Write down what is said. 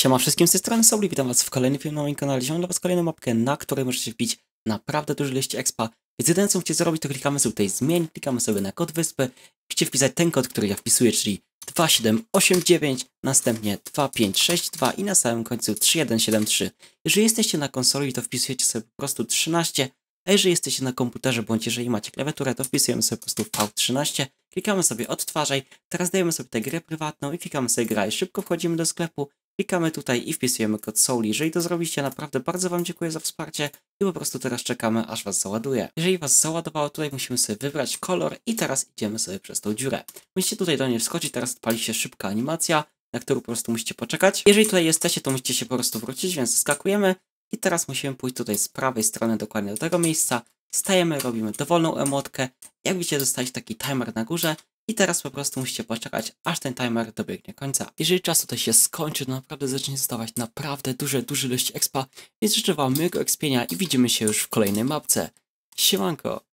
Siema wszystkim, z tej strony Sauli, witam was w kolejnym filmie na moim kanale. Dzisiaj mam dla was kolejną mapkę, na której możecie wbić naprawdę duży liście expa. Więc jeden co chcecie zrobić, to klikamy sobie tutaj zmień, klikamy sobie na kod wyspy. Musicie wpisać ten kod, który ja wpisuję, czyli 2789, następnie 2562 i na samym końcu 3173. Jeżeli jesteście na konsoli, to wpisujecie sobie po prostu 13, a jeżeli jesteście na komputerze, bądź jeżeli macie klawiaturę, to wpisujemy sobie po prostu V13, klikamy sobie odtwarzaj, teraz dajemy sobie tę grę prywatną i klikamy sobie graj. Szybko wchodzimy do sklepu Klikamy tutaj i wpisujemy kod SOUL. Jeżeli to zrobiliście, naprawdę bardzo Wam dziękuję za wsparcie i po prostu teraz czekamy, aż Was załaduje. Jeżeli Was załadowało, tutaj musimy sobie wybrać kolor i teraz idziemy sobie przez tą dziurę. Musicie tutaj do niej wskoczyć, teraz pali się szybka animacja, na którą po prostu musicie poczekać. Jeżeli tutaj jesteście, to musicie się po prostu wrócić, więc skakujemy i teraz musimy pójść tutaj z prawej strony dokładnie do tego miejsca. Stajemy, robimy dowolną emotkę. Jak widzicie, dostać taki timer na górze i teraz po prostu musicie poczekać, aż ten timer dobiegnie końca. Jeżeli czasu to się skończy, to naprawdę zacznie zostawać naprawdę duże, duże ilości expa, więc życzę wam miłego expienia i widzimy się już w kolejnej mapce. Siemanko!